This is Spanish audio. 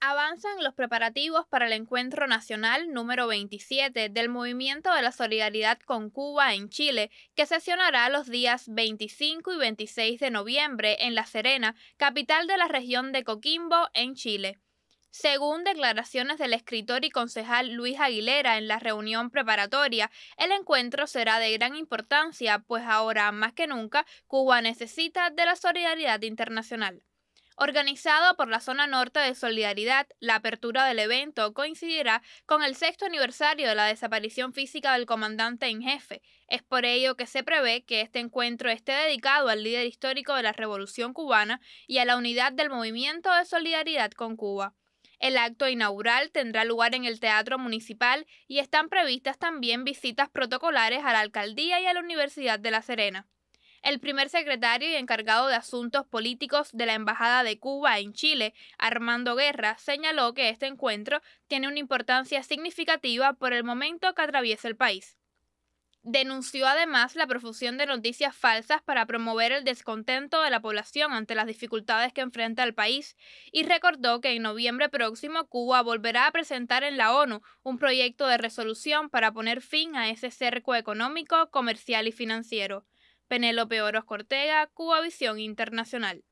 Avanzan los preparativos para el encuentro nacional número 27 del Movimiento de la Solidaridad con Cuba en Chile, que sesionará los días 25 y 26 de noviembre en La Serena, capital de la región de Coquimbo, en Chile. Según declaraciones del escritor y concejal Luis Aguilera en la reunión preparatoria, el encuentro será de gran importancia, pues ahora más que nunca Cuba necesita de la solidaridad internacional. Organizado por la Zona Norte de Solidaridad, la apertura del evento coincidirá con el sexto aniversario de la desaparición física del comandante en jefe. Es por ello que se prevé que este encuentro esté dedicado al líder histórico de la Revolución cubana y a la unidad del movimiento de solidaridad con Cuba. El acto inaugural tendrá lugar en el Teatro Municipal y están previstas también visitas protocolares a la Alcaldía y a la Universidad de La Serena. El primer secretario y encargado de asuntos políticos de la Embajada de Cuba en Chile, Armando Guerra, señaló que este encuentro tiene una importancia significativa por el momento que atraviesa el país. Denunció además la profusión de noticias falsas para promover el descontento de la población ante las dificultades que enfrenta el país y recordó que en noviembre próximo Cuba volverá a presentar en la ONU un proyecto de resolución para poner fin a ese cerco económico, comercial y financiero. Penélope Oroz-Cortega, Cuba Visión Internacional.